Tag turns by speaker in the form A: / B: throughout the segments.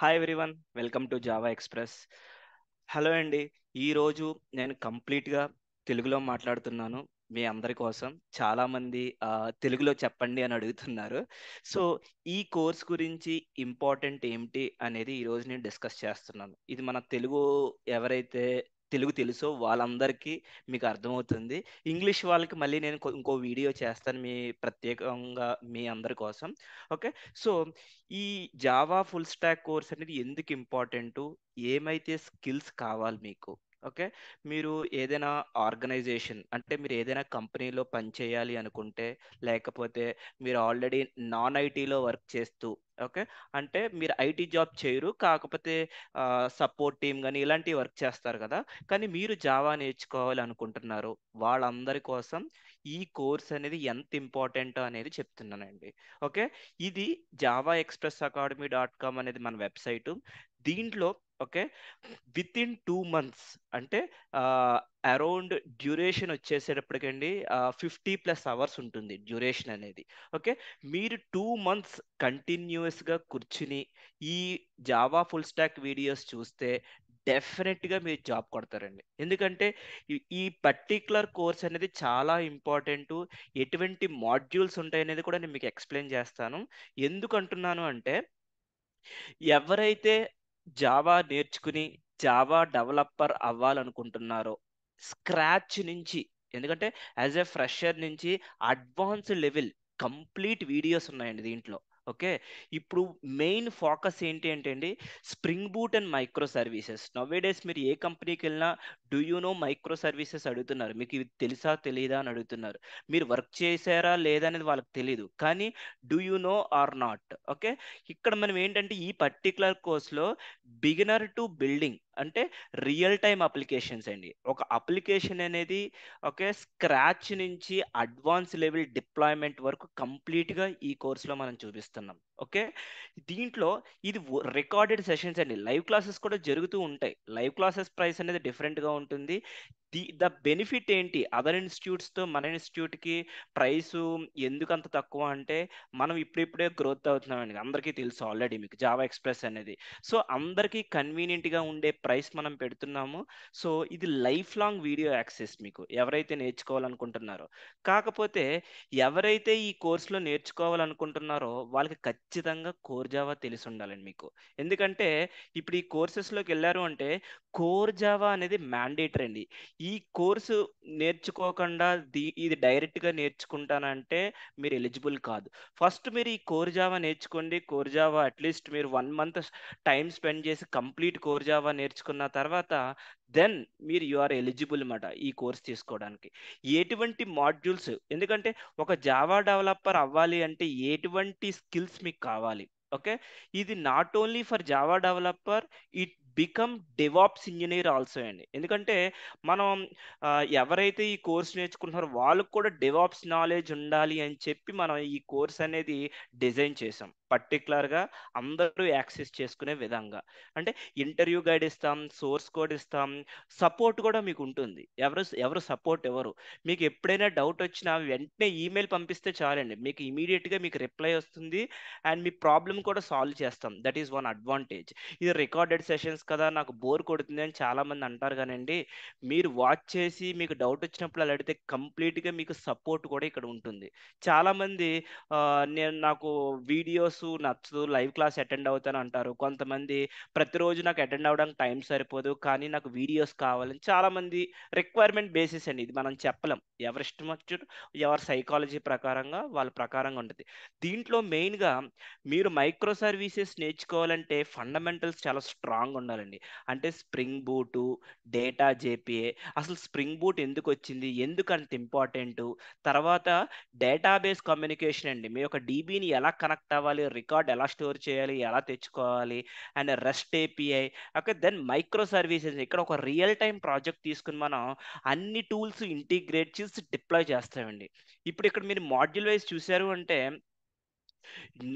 A: hi everyone welcome to Java Express hello అండి ఈరోజు నేను కంప్లీట్గా తెలుగులో మాట్లాడుతున్నాను మీ అందరి కోసం చాలామంది తెలుగులో చెప్పండి అని అడుగుతున్నారు సో ఈ కోర్స్ గురించి ఇంపార్టెంట్ ఏమిటి అనేది ఈరోజు నేను డిస్కస్ చేస్తున్నాను ఇది మన తెలుగు ఎవరైతే తెలుగు తెలుసో వాళ్ళందరికీ మీకు అర్థమవుతుంది ఇంగ్లీష్ వాళ్ళకి మళ్ళీ నేను ఇంకో వీడియో చేస్తాను మీ ప్రత్యేకంగా మీ అందరి కోసం ఓకే సో ఈ జావా ఫుల్ స్టాక్ కోర్స్ అనేది ఎందుకు ఇంపార్టెంటు ఏమైతే స్కిల్స్ కావాలి మీకు ఓకే మీరు ఏదైనా ఆర్గనైజేషన్ అంటే మీరు ఏదైనా కంపెనీలో పనిచేయాలి అనుకుంటే లేకపోతే మీరు ఆల్రెడీ నాన్ ఐటీలో వర్క్ చేస్తూ ఓకే అంటే మీరు ఐటీ జాబ్ చేయరు కాకపోతే సపోర్ట్ టీమ్ కానీ ఇలాంటివి వర్క్ చేస్తారు కదా కానీ మీరు జావా నేర్చుకోవాలి అనుకుంటున్నారు వాళ్ళందరి కోసం ఈ కోర్స్ అనేది ఎంత ఇంపార్టెంట్ అనేది చెప్తున్నానండి ఓకే ఇది Java Express academy dot com అనేది మన వెబ్సైటు దీంట్లో okay within two months అంటే అరౌండ్ డ్యూరేషన్ వచ్చేసేటప్పటికండి ఫిఫ్టీ ప్లస్ అవర్స్ ఉంటుంది డ్యూరేషన్ అనేది ఓకే మీరు టూ మంత్స్ కంటిన్యూస్గా కూర్చుని ఈ జావా ఫుల్ స్టాక్ వీడియోస్ చూస్తే డెఫినెట్గా మీరు జాబ్ కొడతారండి ఎందుకంటే ఈ పర్టిక్యులర్ కోర్స్ అనేది చాలా ఇంపార్టెంట్ ఎటువంటి మాడ్యూల్స్ ఉంటాయనేది కూడా నేను మీకు ఎక్స్ప్లెయిన్ చేస్తాను ఎందుకు అంటున్నాను అంటే ఎవరైతే జావా నేర్చుకుని జావా డెవలపర్ అవ్వాలనుకుంటున్నారో స్క్రాచ్ నుంచి ఎందుకంటే యాజ్ ఎ ఫ్రెషర్ నుంచి అడ్వాన్స్ లెవెల్ కంప్లీట్ వీడియోస్ ఉన్నాయండి దీంట్లో ఓకే ఇప్పుడు మెయిన్ ఫోకస్ ఏంటి అంటే అండి Spring boot and micro microservices days మీరు ఏ కంపెనీకి వెళ్ళినా do you know microservices అడుగుతున్నారు మీకు ఇది తెలుసా తెలియదా అని అడుగుతున్నారు మీరు వర్క్ చేశారా లేదా అనేది వాళ్ళకి తెలియదు కానీ do you know or not okay ఇక్కడ మనం ఏంటంటే ఈ పర్టికులర్ కోర్స్లో బిగినర్ టు బిల్డింగ్ అంటే రియల్ టైమ్ అప్లికేషన్స్ అండి ఒక అప్లికేషన్ అనేది ఓకే స్క్రాచ్ నుంచి అడ్వాన్స్ లెవెల్ డిప్లాయ్మెంట్ వరకు కంప్లీట్గా ఈ కోర్సులో మనం చూపిస్తున్నాం ఓకే దీంట్లో ఇది రికార్డెడ్ సెషన్స్ అండి లైవ్ క్లాసెస్ కూడా జరుగుతూ ఉంటాయి లైవ్ క్లాసెస్ ప్రైస్ అనేది డిఫరెంట్గా ఉంటుంది ది ద బెనిఫిట్ ఏంటి అదర్ ఇన్స్టిట్యూట్స్తో మన ఇన్స్టిట్యూట్కి ప్రైస్ ఎందుకు అంత తక్కువ అంటే మనం ఇప్పుడిప్పుడే గ్రోత్ అవుతున్నామండి అందరికీ తెలుసు ఆల్రెడీ మీకు జావా ఎక్స్ప్రెస్ అనేది సో అందరికీ కన్వీనియంట్గా ఉండే ప్రైస్ మనం పెడుతున్నాము సో ఇది లైఫ్ లాంగ్ వీడియో యాక్సెస్ మీకు ఎవరైతే నేర్చుకోవాలనుకుంటున్నారో కాకపోతే ఎవరైతే ఈ కోర్సులో నేర్చుకోవాలనుకుంటున్నారో వాళ్ళకి ఖచ్చితంగా కోర్ జావా తెలిసి ఉండాలండి మీకు ఎందుకంటే ఇప్పుడు ఈ కోర్సెస్లోకి వెళ్ళారు అంటే కోర్ జావా అనేది మ్యాండేటరీ అండి ఈ కోర్సు నేర్చుకోకుండా దీ ఇది డైరెక్ట్గా నేర్చుకుంటానంటే మీరు ఎలిజిబుల్ కాదు ఫస్ట్ మీరు ఈ కోర్ జావా నేర్చుకోండి కోర్ జావా అట్లీస్ట్ మీరు వన్ మంత్ టైం స్పెండ్ చేసి కంప్లీట్ కోర్ జావా నేర్చుకున్న తర్వాత దెన్ మీరు యు ఆర్ ఎలిజిబుల్ అనమాట ఈ కోర్స్ తీసుకోవడానికి ఎటువంటి మాడ్యూల్స్ ఎందుకంటే ఒక జావా డెవలపర్ అవ్వాలి అంటే ఎటువంటి స్కిల్స్ మీకు కావాలి ఓకే ఇది not only for Java developer it become DevOps engineer also అండి ఎందుకంటే మనం ఎవరైతే ఈ కోర్స్ నేర్చుకుంటున్నారో వాళ్ళకు కూడా డెవాప్స్ నాలెడ్జ్ ఉండాలి అని చెప్పి మనం ఈ కోర్స్ అనేది డిజైన్ చేసాం పర్టికులర్గా అందరూ యాక్సెస్ చేసుకునే విధంగా అంటే ఇంటర్వ్యూ గైడ్ ఇస్తాం సోర్స్ కోడ్ ఇస్తాం సపోర్ట్ కూడా మీకు ఉంటుంది ఎవరు ఎవరు సపోర్ట్ ఎవరు మీకు ఎప్పుడైనా డౌట్ వచ్చినా వెంటనే ఈమెయిల్ పంపిస్తే చాలండి మీకు ఇమీడియట్గా మీకు రిప్లై వస్తుంది అండ్ మీ ప్రాబ్లం కూడా సాల్వ్ చేస్తాం దట్ ఈస్ వన్ అడ్వాంటేజ్ ఇది రికార్డెడ్ సెషన్స్ కదా నాకు బోర్ కొడుతుంది అని చాలామంది అంటారు కానండి మీరు వాచ్ చేసి మీకు డౌట్ వచ్చినప్పుడు అలా అడిగితే కంప్లీట్గా మీకు సపోర్ట్ కూడా ఇక్కడ ఉంటుంది చాలామంది నేను నాకు వీడియోస్ క్లాసెస్ నచ్చదు లైవ్ క్లాస్ అటెండ్ అవుతాను అంటారు కొంతమంది ప్రతిరోజు నాకు అటెండ్ అవ్వడానికి టైం సరిపోదు కానీ నాకు వీడియోస్ కావాలని చాలా మంది రిక్వైర్మెంట్ బేసిస్ అండి ఇది మనం చెప్పలేం ఎవరి ఇష్టం వచ్చారు ఎవరి సైకాలజీ ప్రకారంగా వాళ్ళ ప్రకారంగా ఉంటుంది దీంట్లో మెయిన్గా మీరు మైక్రో సర్వీసెస్ నేర్చుకోవాలంటే ఫండమెంటల్స్ చాలా స్ట్రాంగ్ ఉండాలండి అంటే స్ప్రింగ్ బూటు డేటా జేపీఏ అసలు స్ప్రింగ్ బూట్ ఎందుకు వచ్చింది ఎందుకు అంత ఇంపార్టెంట్ తర్వాత డేటాబేస్ కమ్యూనికేషన్ అండి మీ యొక్క డీబీని ఎలా కనెక్ట్ అవ్వాలి రికార్డ్ ఎలా స్టోర్ చేయాలి ఎలా తెచ్చుకోవాలి and rest API okay then microservices ఇక్కడ ఒక రియల్ టైం ప్రాజెక్ట్ తీసుకుని మనం అన్ని టూల్స్ ఇంటిగ్రేట్ చేసి డిప్లాయ్ చేస్తామండి ఇప్పుడు ఇక్కడ మీరు మాడ్యూల్ వైజ్ చూశారు అంటే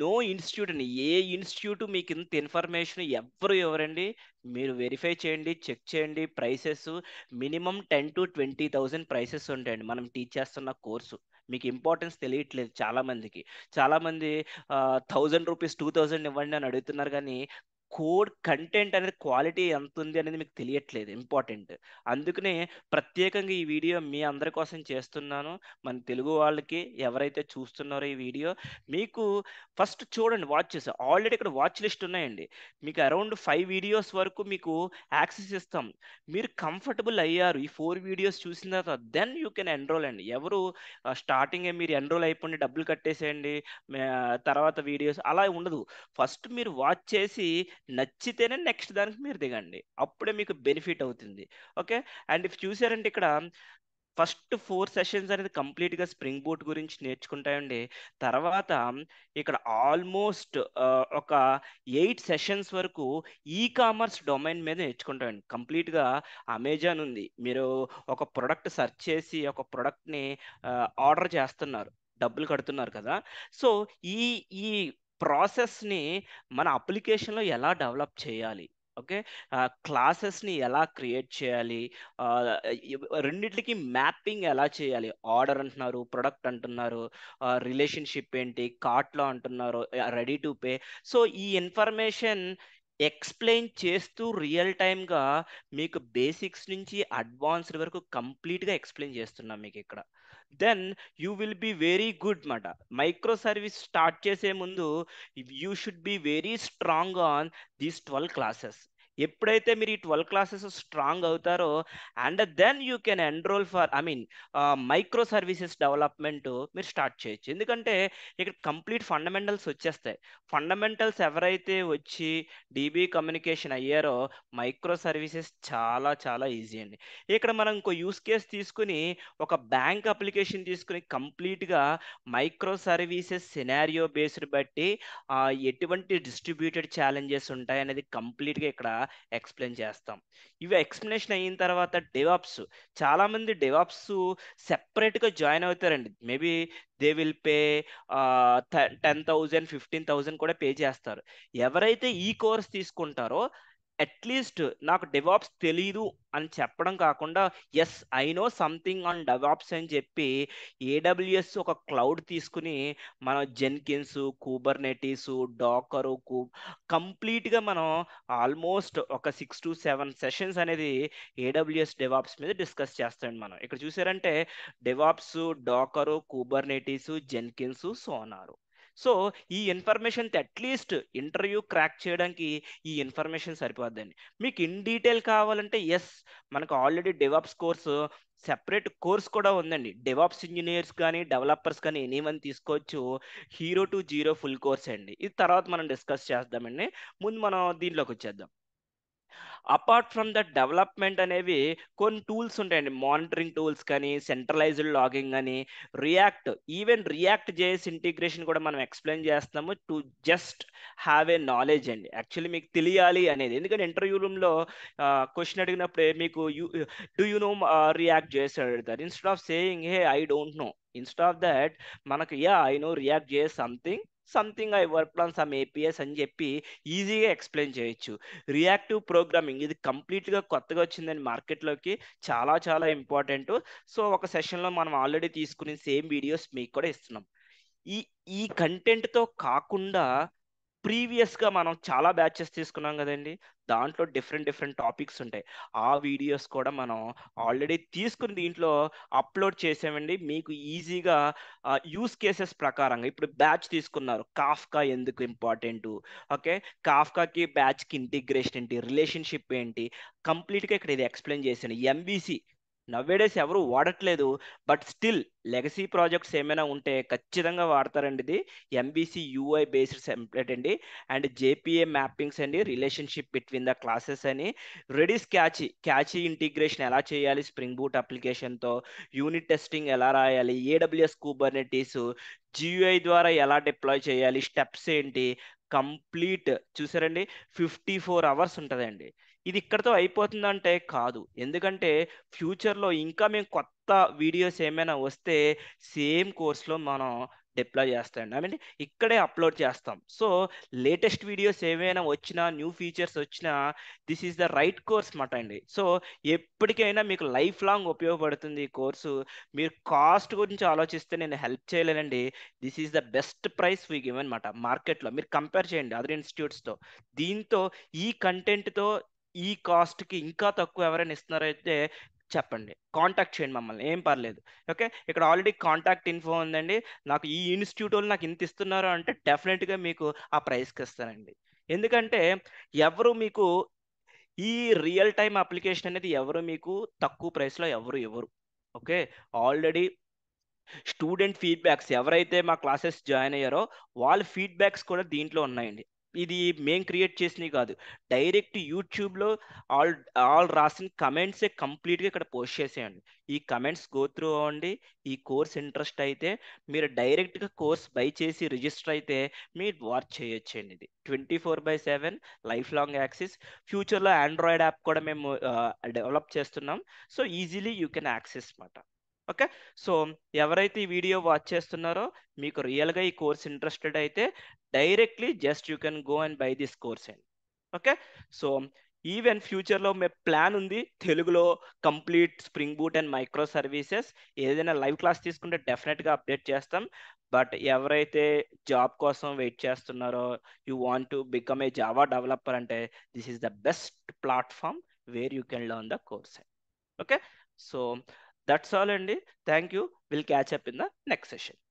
A: నో ఇన్స్టిట్యూట్ అండి ఏ ఇన్స్టిట్యూట్ మీకు ఇంత ఇన్ఫర్మేషన్ ఎవరు ఎవరండి మీరు వెరిఫై చేయండి చెక్ చేయండి prices minimum ten to twenty thousand prices ఉంటాయండి మనం టీచ్ చేస్తున్న కోర్సు మీకు ఇంపార్టెన్స్ తెలియట్లేదు చాలామందికి చాలామంది థౌజండ్ రూపీస్ టూ థౌజండ్ ఇవ్వండి అని అడుగుతున్నారు కానీ కోడ్ కంటెంట్ అనేది క్వాలిటీ ఎంత ఉంది అనేది మీకు తెలియట్లేదు ఇంపార్టెంట్ అందుకనే ప్రత్యేకంగా ఈ వీడియో మీ అందరి కోసం చేస్తున్నాను మన తెలుగు వాళ్ళకి ఎవరైతే చూస్తున్నారో ఈ వీడియో మీకు ఫస్ట్ చూడండి వాచ్ చేసే ఆల్రెడీ ఇక్కడ వాచ్ లిస్ట్ ఉన్నాయండి మీకు అరౌండ్ ఫైవ్ వీడియోస్ వరకు మీకు యాక్సెస్ ఇస్తాం మీరు కంఫర్టబుల్ అయ్యారు ఈ ఫోర్ వీడియోస్ చూసిన తర్వాత దెన్ యూ కెన్ ఎన్రోల్ అండి ఎవరు స్టార్టింగ్ మీరు ఎన్రోల్ అయిపోయి డబ్బులు కట్టేసేయండి తర్వాత వీడియోస్ అలా ఉండదు ఫస్ట్ మీరు వాచ్ చేసి నచ్చితేనే నెక్స్ట్ దానికి మీరు దిగండి అప్పుడే మీకు బెనిఫిట్ అవుతుంది ఓకే అండ్ ఇఫ్ చూసారంటే ఇక్కడ ఫస్ట్ ఫోర్ సెషన్స్ అనేది కంప్లీట్గా స్ప్రింగ్ బోర్డ్ గురించి నేర్చుకుంటాయండి తర్వాత ఇక్కడ ఆల్మోస్ట్ ఒక ఎయిట్ సెషన్స్ వరకు ఈ కామర్స్ డొమైన్ మీద నేర్చుకుంటామండి కంప్లీట్గా అమెజాన్ ఉంది మీరు ఒక ప్రొడక్ట్ సెర్చ్ చేసి ఒక ప్రొడక్ట్ని ఆర్డర్ చేస్తున్నారు డబ్బులు కడుతున్నారు కదా సో ఈ ఈ ప్రాసెస్ని మన అప్లికేషన్లో ఎలా డెవలప్ చేయాలి ఓకే క్లాసెస్ని ఎలా క్రియేట్ చేయాలి రెండింటికి మ్యాపింగ్ ఎలా చేయాలి ఆర్డర్ అంటున్నారు ప్రొడక్ట్ అంటున్నారు రిలేషన్షిప్ ఏంటి కార్ట్లో అంటున్నారు రెడీ టు పే సో ఈ ఇన్ఫర్మేషన్ ఎక్స్ప్లెయిన్ చేస్తూ రియల్ టైమ్గా మీకు బేసిక్స్ నుంచి అడ్వాన్స్డ్ వరకు కంప్లీట్గా ఎక్స్ప్లెయిన్ చేస్తున్నాం మీకు ఇక్కడ then you will be very good మాట మైక్రో సర్వీస్ స్టార్ట్ చేసే ముందు you should be very strong on these twelve classes ఎప్పుడైతే మీరు ఈ ట్వెల్వ్ క్లాసెస్ స్ట్రాంగ్ అవుతారో and then you can enroll for I mean microservices development మీరు start చేయొచ్చు ఎందుకంటే ఇక్కడ కంప్లీట్ ఫండమెంటల్స్ వచ్చేస్తాయి ఫండమెంటల్స్ ఎవరైతే వచ్చి డీబీ కమ్యూనికేషన్ అయ్యారో మైక్రో సర్వీసెస్ చాలా చాలా ఈజీ అండి ఇక్కడ మనం ఇంకో యూస్ కేస్ తీసుకుని ఒక బ్యాంక్ అప్లికేషన్ తీసుకుని కంప్లీట్గా మైక్రో సర్వీసెస్ సినారియో బేస్డ్ బట్టి ఎటువంటి డిస్ట్రిబ్యూటెడ్ ఛాలెంజెస్ ఉంటాయి అనేది కంప్లీట్గా ఇక్కడ ఎక్స్ప్లెయిన్ చేస్తాం ఇవి ఎక్స్ప్లెనేషన్ అయిన తర్వాత డెవాప్స్ చాలామంది డెవాప్స్ సెపరేట్గా జాయిన్ అవుతారండి maybe they will pay ten thousand fifteen thousand కూడా పే చేస్తారు ఎవరైతే ఈ కోర్స్ తీసుకుంటారో అట్లీస్ట్ నాకు డెవాప్స్ తెలీదు అని చెప్పడం కాకుండా yes I know something on DevOps అని చెప్పి ఏడబ్ల్యూఎస్ ఒక క్లౌడ్ తీసుకుని మనం జెన్కిన్స్ కూబర్నెటీస్ డాకరు కూ కంప్లీట్గా మనం ఆల్మోస్ట్ ఒక సిక్స్ టు సెవెన్ సెషన్స్ అనేది ఏడబ్ల్యూఎస్ డెవాప్స్ మీద డిస్కస్ చేస్తాం మనం ఇక్కడ చూసారంటే DevOps docker Kubernetes Jenkins sonar so ఈ ఇన్ఫర్మేషన్ అట్లీస్ట్ ఇంటర్వ్యూ క్రాక్ చేయడానికి ఈ ఇన్ఫర్మేషన్ సరిపోద్దండి మీకు ఇన్ డీటెయిల్ కావాలంటే ఎస్ మనకు already DevOps course separate course కూడా ఉందండి డెవాప్స్ ఇంజనీర్స్ కానీ డెవలపర్స్ కానీ ఎనీ వన్ తీసుకోవచ్చు hero to zero full course అండి ఇది తర్వాత మనం డిస్కస్ చేద్దామండి ముందు మనం దీంట్లోకి వచ్చేద్దాం అపార్ట్ ఫ్రమ్ దట్ డెవలప్మెంట్ అనేవి కొన్ని టూల్స్ ఉంటాయండి మానిటరింగ్ టూల్స్ కానీ సెంట్రలైజ్డ్ లాగింగ్ అని React even React JS integration కూడా మనం ఎక్స్ప్లెయిన్ చేస్తాము to just have a knowledge అండి యాక్చువల్లీ మీకు తెలియాలి అనేది ఎందుకంటే ఇంటర్వ్యూ రూమ్లో క్వశ్చన్ అడిగినప్పుడే మీకు you do you know React చేసే అడుగుతారు instead of saying hey I don't know instead of that మనకు యా ఐ నో రియాక్ట్ చేస్ something something I work on some apps అని చెప్పి ఈజీగా ఎక్స్ప్లెయిన్ చేయొచ్చు రియాక్టివ్ ప్రోగ్రామింగ్ ఇది కంప్లీట్గా కొత్తగా వచ్చిందని మార్కెట్లోకి చాలా చాలా ఇంపార్టెంట్ సో ఒక సెషన్లో మనం ఆల్రెడీ తీసుకునే సేమ్ వీడియోస్ మీకు కూడా ఇస్తున్నాం ఈ ఈ కంటెంట్తో కాకుండా ప్రీవియస్గా మనం చాలా బ్యాచెస్ తీసుకున్నాం కదండి దాంట్లో డిఫరెంట్ డిఫరెంట్ టాపిక్స్ ఉంటాయి ఆ వీడియోస్ కూడా మనం ఆల్రెడీ తీసుకుని దీంట్లో అప్లోడ్ చేసామండి మీకు ఈజీగా యూస్ కేసెస్ ప్రకారంగా ఇప్పుడు బ్యాచ్ తీసుకున్నారు కాఫ్కా ఎందుకు ఇంపార్టెంట్ ఓకే కాఫ్కాకి బ్యాచ్కి ఇంటిగ్రేషన్ ఏంటి రిలేషన్షిప్ ఏంటి కంప్లీట్గా ఇక్కడ ఇది ఎక్స్ప్లెయిన్ చేశాను ఎంబీసీ నవ్వేడేసి ఎవరు వాడట్లేదు బట్ స్టిల్ లెగసీ ప్రాజెక్ట్స్ ఏమైనా ఉంటే ఖచ్చితంగా వాడతారండి ఇది ఎంబీసీ యూఐ బేస్డ్ టెంప్లెట్ అండి అండ్ జేపీఏ మ్యాపింగ్స్ అండి రిలేషన్షిప్ బిట్వీన్ ద క్లాసెస్ అని రెడీస్ క్యాచీ క్యాచీ ఇంటిగ్రేషన్ ఎలా చేయాలి స్ప్రింగ్ బూట్ అప్లికేషన్తో యూనిట్ టెస్టింగ్ ఎలా రాయాలి ఏడబ్ల్యూఎస్ కూబర్నెటీస్ జియూఐ ద్వారా ఎలా డిప్లాయ్ చేయాలి స్టెప్స్ ఏంటి కంప్లీట్ చూసారండి ఫిఫ్టీ ఫోర్ అవర్స్ ఉంటుందండి ఇది ఇక్కడతో అయిపోతుందంటే కాదు ఎందుకంటే ఫ్యూచర్లో ఇంకా మేము కొత్త వీడియోస్ ఏమైనా వస్తే సేమ్ కోర్స్లో మనం డిప్లాయ్ చేస్తాయండి ఐ మీన్ ఇక్కడే అప్లోడ్ చేస్తాం సో లేటెస్ట్ వీడియోస్ ఏమైనా వచ్చినా న్యూ ఫీచర్స్ వచ్చినా this is the right course మాట అండి సో ఎప్పటికైనా మీకు లైఫ్ లాంగ్ ఉపయోగపడుతుంది ఈ కోర్సు మీరు కాస్ట్ గురించి ఆలోచిస్తే నేను హెల్ప్ చేయలేనండి this is the best price we give అనమాట మార్కెట్లో మీరు కంపేర్ చేయండి అదర్ ఇన్స్టిట్యూట్స్తో దీంతో ఈ కంటెంట్తో ఈ కాస్ట్కి ఇంకా తక్కువ ఎవరైనా ఇస్తున్నారైతే చెప్పండి కాంటాక్ట్ చేయండి మమ్మల్ని ఏం పర్లేదు ఓకే ఇక్కడ ఆల్రెడీ కాంటాక్ట్ ఇన్ఫో ఉందండి నాకు ఈ ఇన్స్టిట్యూట్ వాళ్ళు నాకు ఇంత ఇస్తున్నారు అంటే డెఫినెట్గా మీకు ఆ ప్రైస్కి ఇస్తానండి ఎందుకంటే ఎవరు మీకు ఈ రియల్ టైం అప్లికేషన్ అనేది ఎవరు మీకు తక్కువ ప్రైస్లో ఎవరు ఇవ్వరు ఓకే ఆల్రెడీ స్టూడెంట్ ఫీడ్బ్యాక్స్ ఎవరైతే మా క్లాసెస్ జాయిన్ అయ్యారో వాళ్ళ ఫీడ్బ్యాక్స్ కూడా దీంట్లో ఉన్నాయండి ఇది మేము క్రియేట్ చేసినవి కాదు డైరెక్ట్ యూట్యూబ్లో ఆల్ ఆల్ రాసిన కమెంట్సే కంప్లీట్గా ఇక్కడ పోస్ట్ చేసేయండి ఈ కమెంట్స్ గో త్రూ అవ్వండి ఈ కోర్స్ ఇంట్రెస్ట్ అయితే మీరు డైరెక్ట్గా కోర్స్ బై చేసి రిజిస్టర్ అయితే మీరు వాచ్ చేయొచ్చండి ఇది twenty four by seven life long access ఫ్యూచర్లో ఆండ్రాయిడ్ యాప్ కూడా మేము డెవలప్ చేస్తున్నాం so easily you can access మాట ఓకే సో ఎవరైతే ఈ వీడియో వాచ్ చేస్తున్నారో మీకు రియల్గా ఈ కోర్స్ ఇంట్రెస్టెడ్ అయితే directly just you can go and buy this course and okay so even ఫ్యూచర్లో మీ ప్లాన్ ఉంది తెలుగులో complete spring boot and micro services ఏదైనా లైవ్ క్లాస్ తీసుకుంటే డెఫినెట్గా అప్డేట్ చేస్తాం బట్ ఎవరైతే జాబ్ కోసం వెయిట్ చేస్తున్నారో you want to become a Java developer అంటే this is the best platform where you can learn the course okay so that's all అండి thank you will catch up in the next session